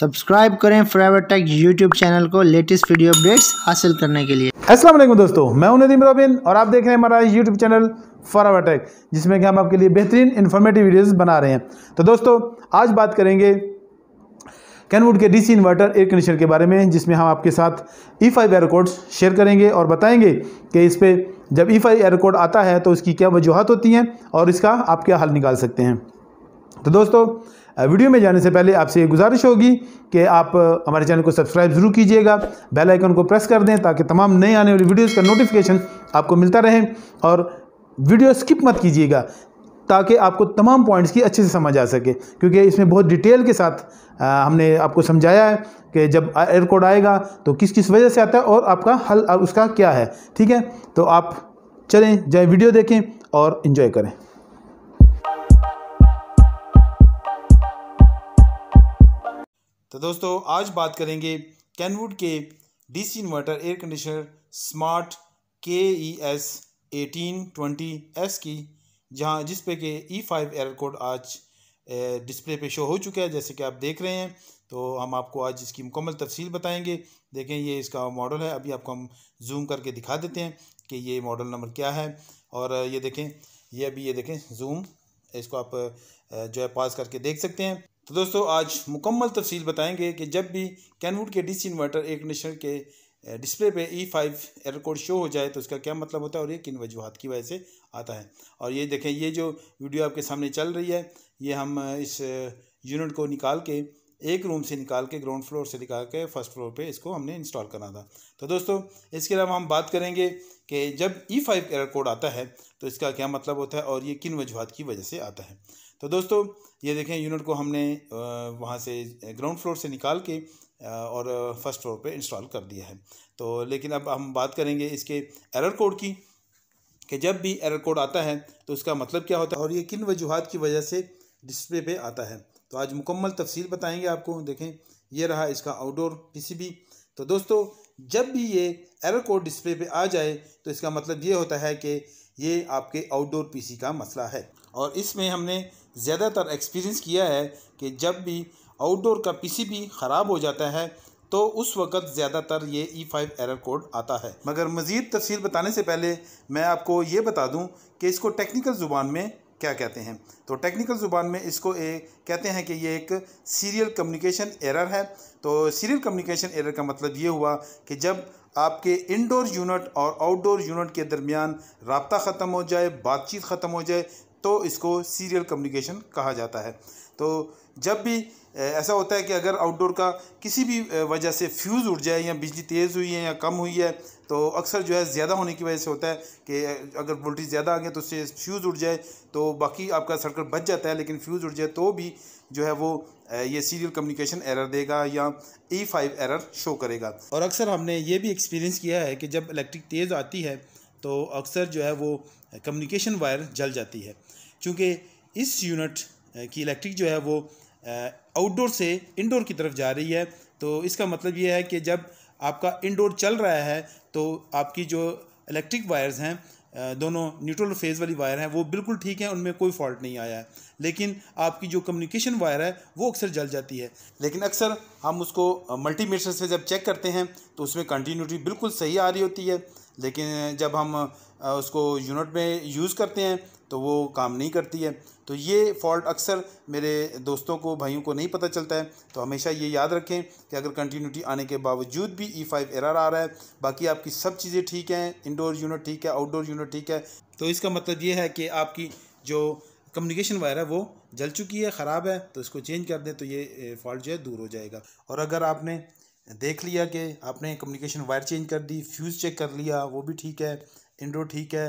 subscribe करें forever tech YouTube channel को latest video updates हासिल करने के लिए अस्सलाम वालेकुम दोस्तों मैं हूं नदीम रोबिन और आप देख रहे हैं हमारा यूट्यूब चैनल फॉरएवर टेक जिसमें कि हम आपके लिए बेहतरीन इन्फॉर्मेटिव वीडियोस बना रहे हैं तो दोस्तों आज बात करेंगे कैनवुड के डीसी इन्वर्टर एयर कंडीशनर के बारे में जिसमें हम आपके साथ ई फाइव एयर शेयर करेंगे और बताएंगे कि इस पर जब ई फाइव एयर कोड आता है तो उसकी क्या वजूहत होती हैं और इसका आप क्या हल निकाल सकते हैं तो दोस्तों वीडियो में जाने से पहले आपसे ये गुजारिश होगी कि आप हमारे चैनल को सब्सक्राइब ज़रूर कीजिएगा बेल आइकन को प्रेस कर दें ताकि तमाम नए आने वाली वीडियोस का नोटिफिकेशन आपको मिलता रहे और वीडियो स्किप मत कीजिएगा ताकि आपको तमाम पॉइंट्स की अच्छे से समझ आ सके क्योंकि इसमें बहुत डिटेल के साथ आ, हमने आपको समझाया है कि जब एयरकोड आएगा तो किस किस वजह से आता है और आपका हल उसका क्या है ठीक है तो आप चलें जाए वीडियो देखें और इन्जॉय करें तो दोस्तों आज बात करेंगे कैनवुड के DC inverter air conditioner smart K E S eighteen twenty S की जहाँ जिस पे के ई फाइव एयर कोड आज डिस्प्ले पे शो हो चुका है जैसे कि आप देख रहे हैं तो हम आपको आज इसकी मुकम्मल तफसील बताएंगे देखें ये इसका मॉडल है अभी आपको हम जूम करके दिखा देते हैं कि ये मॉडल नंबर क्या है और ये देखें ये अभी ये देखें जूम इसको आप जो है पास करके देख सकते हैं तो दोस्तों आज मुकम्मल तफसील बताएंगे कि जब भी कैनवुड के डीसी इन्वर्टर एक कंडीशनर के डिस्प्ले पे E five error code show हो जाए तो उसका क्या मतलब होता है और ये किन वजूहत की वजह से आता है और ये देखें ये जो वीडियो आपके सामने चल रही है ये हम इस यूनिट को निकाल के एक रूम से निकाल के ग्राउंड फ्लोर से निकाल के फर्स्ट फ्लोर पे इसको हमने इंस्टॉल करना था तो दोस्तों इसके अलावा हम बात करेंगे कि जब ई फाइव एरर कोड आता है तो इसका क्या मतलब होता है और ये किन वजूहत की वजह से आता है तो दोस्तों ये देखें यूनिट को हमने वहाँ से ग्राउंड फ्लोर से निकाल के और फर्स्ट फ्लोर पे इंस्टॉल कर दिया है तो लेकिन अब हम बात करेंगे इसके एरर कोड की कि जब भी एरर कोड आता है तो उसका मतलब क्या होता है और ये किन वजूहत की वजह से डिस्प्ले पे आता है तो आज मुकम्मल तफसील बताएंगे आपको देखें ये रहा इसका आउटडोर पीसीबी तो दोस्तों जब भी ये एरर कोड डिस्प्ले पे आ जाए तो इसका मतलब ये होता है कि ये आपके आउटडोर पीसी का मसला है और इसमें हमने ज़्यादातर एक्सपीरियंस किया है कि जब भी आउटडोर का पीसीबी ख़राब हो जाता है तो उस वक़्त ज़्यादातर ये ई फाइव एरर कोड आता है मगर मज़ीद तफसील बताने से पहले मैं आपको ये बता दूँ कि इसको टेक्निकल ज़ुबान में क्या कहते हैं तो टेक्निकल ज़ुबान में इसको एक कहते हैं कि ये एक सीरियल कम्युनिकेशन एरर है तो सीरियल कम्युनिकेशन एरर का मतलब ये हुआ कि जब आपके इंडोर यूनिट और आउटडोर यूनिट के दरमियान रबता ख़त्म हो जाए बातचीत ख़त्म हो जाए तो इसको सीरियल कम्युनिकेशन कहा जाता है तो जब भी ऐसा होता है कि अगर आउटडोर का किसी भी वजह से फ्यूज़ उड़ जाए या बिजली तेज़ हुई है या कम हुई है तो अक्सर जो है ज़्यादा होने की वजह से होता है कि अगर वोल्टेज ज़्यादा आ गया तो उससे फ्यूज़ उड़ जाए तो बाकी आपका सर्कल बच जाता है लेकिन फ्यूज़ उड़ जाए तो भी जो है वो ये सीरियल कम्युनिकेशन एरर देगा या ई फाइव एरर शो करेगा और अक्सर हमने ये भी एक्सपीरियंस किया है कि जब इलेक्ट्रिक तेज़ आती है तो अक्सर जो है वो कम्युनिकेशन वायर जल जाती है क्योंकि इस यूनिट की इलेक्ट्रिक जो है वो आउटडोर से इनडोर की तरफ जा रही है तो इसका मतलब ये है कि जब आपका इनडोर चल रहा है तो आपकी जो इलेक्ट्रिक वायर्स हैं दोनों न्यूट्रल फेज़ वाली वायर हैं वो बिल्कुल ठीक है उनमें कोई फॉल्ट नहीं आया है लेकिन आपकी जो कम्युनिकेशन वायर है वो अक्सर जल जाती है लेकिन अक्सर हम उसको मल्टीमीटर से जब चेक करते हैं तो उसमें कंटिन्यूटी बिल्कुल सही आ रही होती है लेकिन जब हम उसको यूनिट में यूज़ करते हैं तो वो काम नहीं करती है तो ये फॉल्ट अक्सर मेरे दोस्तों को भाइयों को नहीं पता चलता है तो हमेशा ये याद रखें कि अगर कंटिन्यूटी आने के बावजूद भी ई e फाइव आ रहा है बाकी आपकी सब चीज़ें ठीक हैं इंडोर यूनिट ठीक है आउटडोर यूनिट ठीक है तो इसका मतलब ये है कि आपकी जो कम्युनिकेशन वायर है वो जल चुकी है ख़राब है तो इसको चेंज कर दें तो ये फॉल्ट जो है दूर हो जाएगा और अगर आपने देख लिया कि आपने कम्युनिकेशन वायर चेंज कर दी फ्यूज़ चेक कर लिया वो भी ठीक है इंडोर ठीक है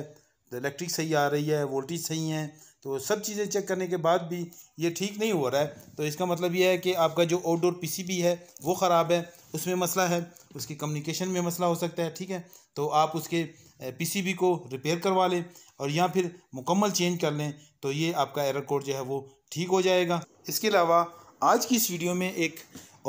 तो इलेक्ट्रिक सही आ रही है वोल्टेज सही है तो सब चीज़ें चेक करने के बाद भी ये ठीक नहीं हो रहा है तो इसका मतलब यह है कि आपका जो आउटडोर पीसीबी है वो ख़राब है उसमें मसला है उसकी कम्युनिकेशन में मसला हो सकता है ठीक है तो आप उसके पीसीबी को रिपेयर करवा लें और या फिर मुकम्मल चेंज कर लें तो ये आपका एरर कोड जो है वो ठीक हो जाएगा इसके अलावा आज की इस वीडियो में एक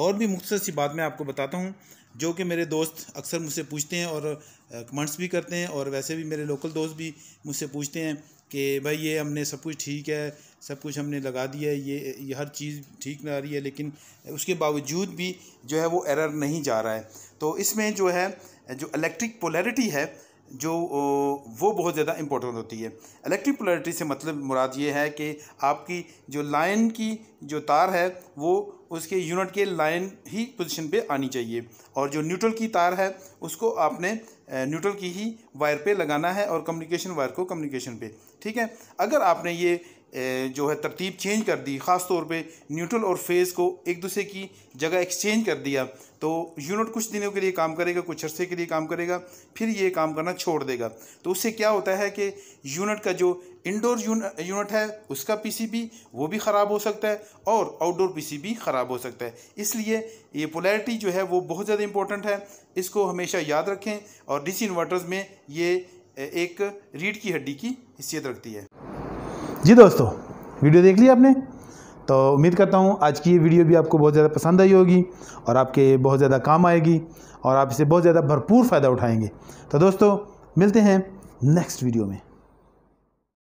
और भी मुख्तर सी बात मैं आपको बताता हूँ जो कि मेरे दोस्त अक्सर मुझसे पूछते हैं और कमेंट्स भी करते हैं और वैसे भी मेरे लोकल दोस्त भी मुझसे पूछते हैं कि भाई ये हमने सब कुछ ठीक है सब कुछ हमने लगा दिया है ये, ये हर चीज़ ठीक ना आ रही है लेकिन उसके बावजूद भी जो है वो एरर नहीं जा रहा है तो इसमें जो है जो इलेक्ट्रिक पोलैरिटी है जो वो बहुत ज़्यादा इम्पोर्टेंट होती है इलेक्ट्रिक पोलरिटी से मतलब मुराद ये है कि आपकी जो लाइन की जो तार है वो उसके यूनिट के लाइन ही पोजीशन पे आनी चाहिए और जो न्यूट्रल की तार है उसको आपने न्यूट्रल की ही वायर पे लगाना है और कम्युनिकेशन वायर को कम्युनिकेशन पे ठीक है अगर आपने ये जो है तरतीब चेंज कर दी ख़ास तौर पे न्यूट्रल और फेज़ को एक दूसरे की जगह एक्सचेंज कर दिया तो यूनिट कुछ दिनों के लिए काम करेगा कुछ अरसे के लिए काम करेगा फिर ये काम करना छोड़ देगा तो उससे क्या होता है कि यूनिट का जो इंडोर यूनिट है उसका पीसीबी वो भी ख़राब हो सकता है और आउटडोर पीसीबी ख़राब हो सकता है इसलिए ये पोलैरिटी जो है वो बहुत ज़्यादा इंपॉर्टेंट है इसको हमेशा याद रखें और डीसी इन्वर्टर्स में ये एक रीढ़ की हड्डी की हैसियत रखती है जी दोस्तों वीडियो देख लिया आपने तो उम्मीद करता हूँ आज की ये वीडियो भी आपको बहुत ज़्यादा पसंद आई होगी और आपके बहुत ज़्यादा काम आएगी और आप इसे बहुत ज़्यादा भरपूर फ़ायदा उठाएंगे तो दोस्तों मिलते हैं नेक्स्ट वीडियो में